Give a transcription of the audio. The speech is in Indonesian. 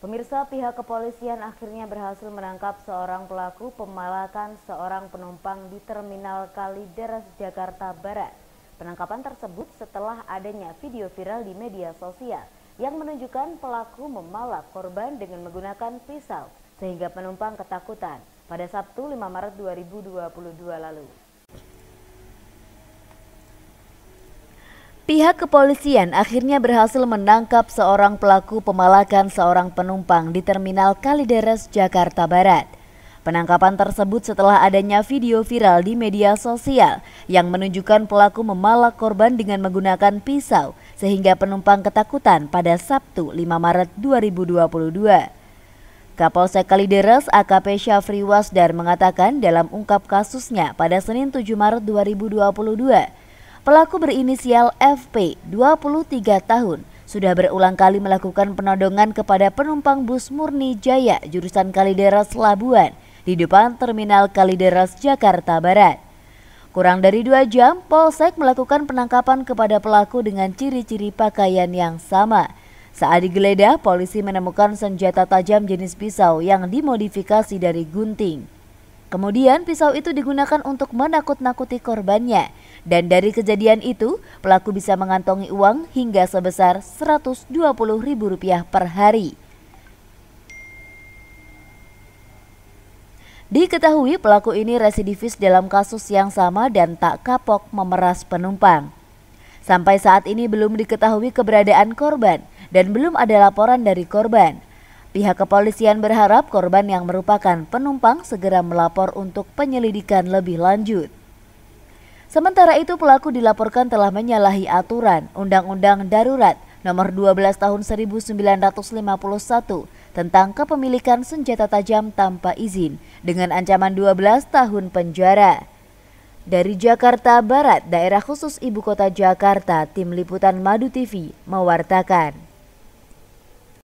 Pemirsa pihak kepolisian akhirnya berhasil menangkap seorang pelaku pemalakan seorang penumpang di Terminal Kalideres, Jakarta Barat. Penangkapan tersebut setelah adanya video viral di media sosial yang menunjukkan pelaku memalak korban dengan menggunakan pisau sehingga penumpang ketakutan pada Sabtu 5 Maret 2022 lalu. Pihak kepolisian akhirnya berhasil menangkap seorang pelaku pemalakan seorang penumpang di Terminal Kalideres, Jakarta Barat. Penangkapan tersebut setelah adanya video viral di media sosial yang menunjukkan pelaku memalak korban dengan menggunakan pisau sehingga penumpang ketakutan pada Sabtu 5 Maret 2022. Kapolsek Kalideres AKP Syafri Wasdar mengatakan dalam ungkap kasusnya pada Senin 7 Maret 2022 Pelaku berinisial FP, 23 tahun, sudah berulang kali melakukan penodongan kepada penumpang bus Murni Jaya jurusan Kalideras Labuan di depan Terminal Kalideras Jakarta Barat. Kurang dari dua jam, Polsek melakukan penangkapan kepada pelaku dengan ciri-ciri pakaian yang sama. Saat digeledah, polisi menemukan senjata tajam jenis pisau yang dimodifikasi dari gunting. Kemudian pisau itu digunakan untuk menakut-nakuti korbannya. Dan dari kejadian itu, pelaku bisa mengantongi uang hingga sebesar Rp120.000 per hari. Diketahui pelaku ini residivis dalam kasus yang sama dan tak kapok memeras penumpang. Sampai saat ini belum diketahui keberadaan korban dan belum ada laporan dari korban. Pihak kepolisian berharap korban yang merupakan penumpang segera melapor untuk penyelidikan lebih lanjut. Sementara itu pelaku dilaporkan telah menyalahi aturan Undang-Undang Darurat Nomor 12 Tahun 1951 tentang kepemilikan senjata tajam tanpa izin dengan ancaman 12 tahun penjara. Dari Jakarta Barat, Daerah Khusus Ibu Kota Jakarta, Tim Liputan Madu TV mewartakan.